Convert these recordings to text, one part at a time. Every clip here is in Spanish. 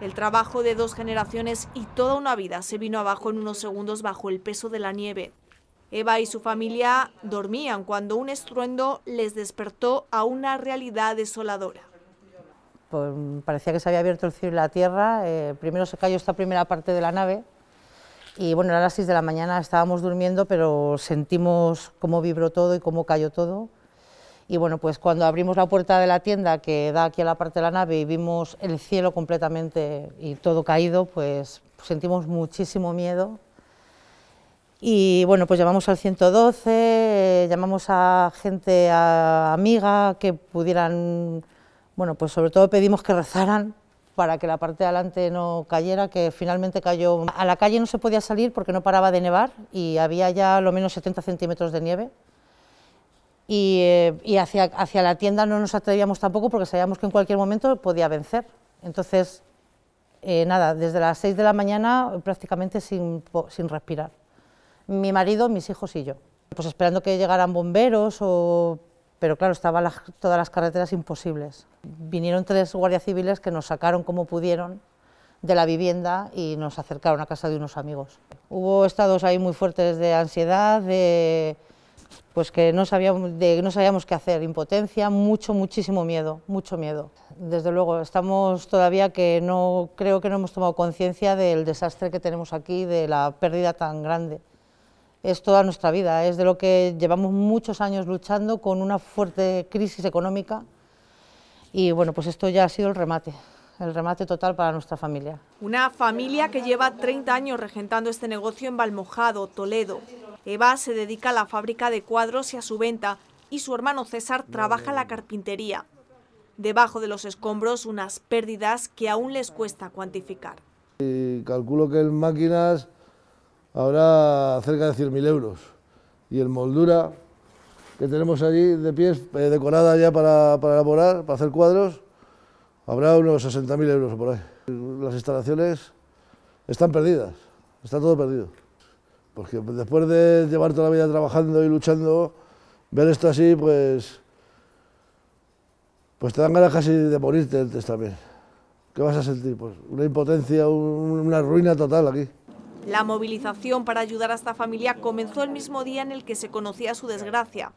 El trabajo de dos generaciones y toda una vida se vino abajo en unos segundos bajo el peso de la nieve. Eva y su familia dormían cuando un estruendo les despertó a una realidad desoladora. Pues, mm, parecía que se había abierto el cielo y la tierra. Eh, primero se cayó esta primera parte de la nave y bueno, a las 6 de la mañana estábamos durmiendo, pero sentimos cómo vibró todo y cómo cayó todo. Y bueno, pues cuando abrimos la puerta de la tienda que da aquí a la parte de la nave y vimos el cielo completamente y todo caído, pues sentimos muchísimo miedo. Y bueno, pues llamamos al 112, llamamos a gente a, amiga que pudieran, bueno, pues sobre todo pedimos que rezaran para que la parte de adelante no cayera, que finalmente cayó. A la calle no se podía salir porque no paraba de nevar y había ya lo menos 70 centímetros de nieve. Eh, y, hacia, hacia la tienda no nos atrevíamos tampoco porque sabíamos que en cualquier momento podía vencer. Entonces, eh, nada, desde las 6 de la mañana prácticamente sin, sin respirar. Mi marido, mis hijos y yo. Pues esperando que llegaran bomberos o pero claro, estaban todas las carreteras imposibles. Vinieron tres guardias civiles que nos sacaron como pudieron de la vivienda y nos acercaron a casa de unos amigos. Hubo estados ahí muy fuertes de ansiedad, de, pues que no sabíamos, qué hacer, impotencia, mucho, muchísimo miedo, mucho miedo. Desde luego, estamos todavía que no, creo que no hemos tomado conciencia del desastre que tenemos aquí, de la pérdida tan grande. Es toda nuestra vida, es de lo que llevamos muchos años luchando con una fuerte crisis económica y bueno, pues esto ya ha sido el remate el remate total para nuestra familia. Una familia que lleva 30 años regentando este negocio en Valmojado, Toledo. Eva se dedica a la fábrica de cuadros y a su venta, y su hermano César trabaja la carpintería. Debajo de los escombros unas pérdidas que aún les cuesta cuantificar. calculo que en máquinas habrá cerca de 100.000 euros y en moldura que tenemos allí de pies, eh, decorada ya para, para, elaborar, para hacer cuadros, habrá unos 60.000 euros por ahí. Las instalaciones están perdidas, está todo perdido. Porque después de llevar toda la vida trabajando y luchando, ver esto así, pues. Pues te dan ganas casi de morirte antes también. ¿Qué vas a sentir? Pues una impotencia, una ruina total aquí. La movilización para ayudar a esta familia comenzó el mismo día en el que se conocía su desgracia.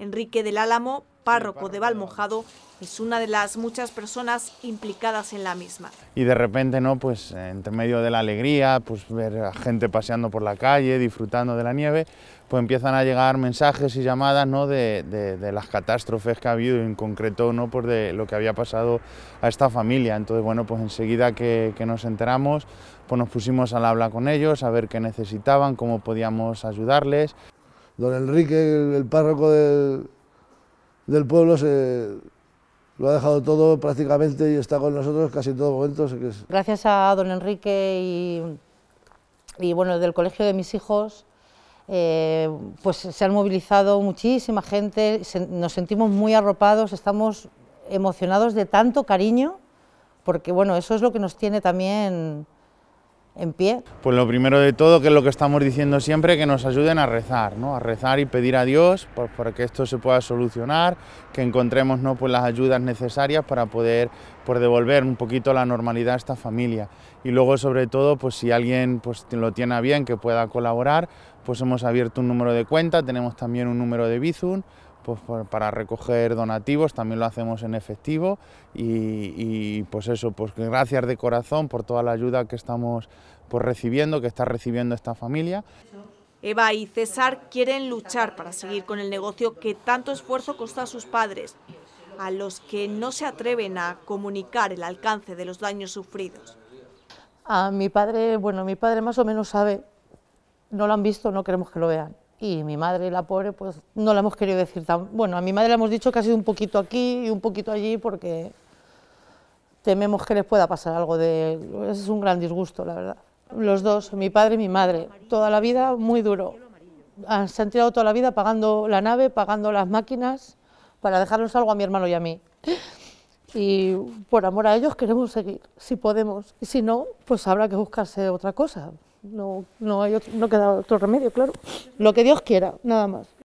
Enrique del Álamo párroco de Valmojado, es una de las muchas personas implicadas en la misma. Y de repente, ¿no? Pues entre medio de la alegría, pues ver a gente paseando por la calle, disfrutando de la nieve, pues empiezan a llegar mensajes y llamadas, ¿no? De, las catástrofes que ha habido, en concreto, ¿no? Por pues de lo que había pasado a esta familia. Entonces, bueno, pues enseguida que, nos enteramos, pues nos pusimos al habla con ellos, a ver qué necesitaban, cómo podíamos ayudarles. Don Enrique, el párroco del del pueblo se, lo ha dejado todo prácticamente y está con nosotros casi en todo momento. Gracias a don Enrique y, y, bueno, del colegio de mis hijos, eh, pues se han movilizado muchísima gente, nos sentimos muy arropados, estamos emocionados de tanto cariño, porque bueno, eso es lo que nos tiene también en pie? Pues lo primero de todo, que es lo que estamos diciendo siempre, que nos ayuden a rezar, ¿no? A rezar y pedir a Dios para que esto se pueda solucionar, que encontremos ¿no? pues las ayudas necesarias para poder pues, devolver un poquito la normalidad a esta familia. Y luego, sobre todo, pues si alguien pues, lo tiene bien, que pueda colaborar, pues hemos abierto un número de cuenta, tenemos también un número de Bizum, pues, para recoger donativos, también lo hacemos en efectivo y, pues eso, pues gracias de corazón por toda la ayuda que estamos pues, recibiendo, que está recibiendo esta familia. Eva y César quieren luchar para seguir con el negocio que tanto esfuerzo costó a sus padres, a los que no se atreven a comunicar el alcance de los daños sufridos. A mi padre, bueno, mi padre más o menos sabe, no lo han visto, no queremos que lo vean y mi madre, la pobre, pues no la hemos querido decir tan... Bueno, a mi madre le hemos dicho que ha sido un poquito aquí y un poquito allí porque tememos que les pueda pasar algo de... es un gran disgusto, la verdad. Los dos, mi padre y mi madre, toda la vida muy duro. Ah, se han tirado toda la vida pagando la nave, pagando las máquinas, para dejarnos algo a mi hermano y a mí. Y por amor a ellos queremos seguir, si podemos. Y si no, pues habrá que buscarse otra cosa no, no, no queda otro remedio, claro. Lo que Dios quiera, nada más.